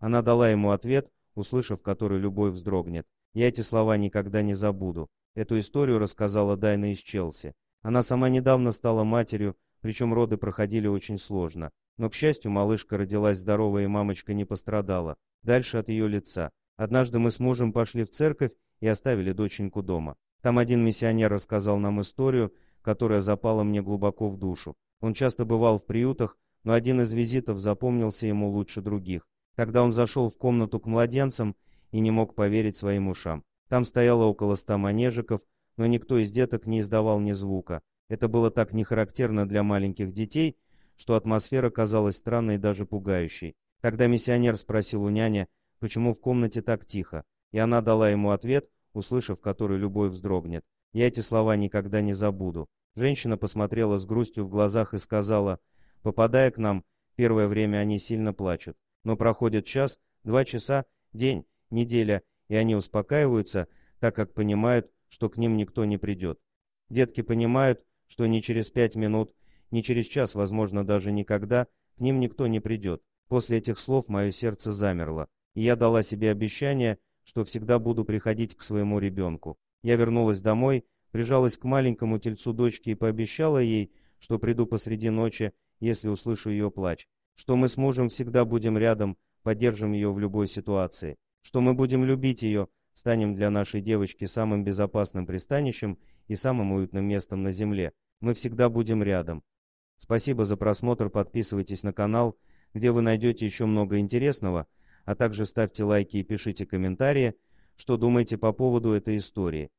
Она дала ему ответ, услышав который любой вздрогнет. Я эти слова никогда не забуду. Эту историю рассказала Дайна из Челси. Она сама недавно стала матерью, причем роды проходили очень сложно. Но, к счастью, малышка родилась здоровая и мамочка не пострадала. Дальше от ее лица. Однажды мы с мужем пошли в церковь и оставили доченьку дома. Там один миссионер рассказал нам историю, которая запала мне глубоко в душу. Он часто бывал в приютах, но один из визитов запомнился ему лучше других. Когда он зашел в комнату к младенцам и не мог поверить своим ушам. Там стояло около ста манежиков, но никто из деток не издавал ни звука. Это было так нехарактерно для маленьких детей, что атмосфера казалась странной и даже пугающей. Тогда миссионер спросил у няни, почему в комнате так тихо, и она дала ему ответ, услышав который любой вздрогнет. Я эти слова никогда не забуду. Женщина посмотрела с грустью в глазах и сказала, «Попадая к нам, первое время они сильно плачут, но проходит час, два часа, день, неделя, и они успокаиваются, так как понимают, что к ним никто не придет. Детки понимают, что ни через пять минут, ни через час, возможно, даже никогда, к ним никто не придет. После этих слов мое сердце замерло, и я дала себе обещание, что всегда буду приходить к своему ребенку. Я вернулась домой, прижалась к маленькому тельцу дочки и пообещала ей, что приду посреди ночи, если услышу ее плач что мы с мужем всегда будем рядом, поддержим ее в любой ситуации, что мы будем любить ее, станем для нашей девочки самым безопасным пристанищем и самым уютным местом на земле. Мы всегда будем рядом. Спасибо за просмотр, подписывайтесь на канал, где вы найдете еще много интересного, а также ставьте лайки и пишите комментарии, что думаете по поводу этой истории.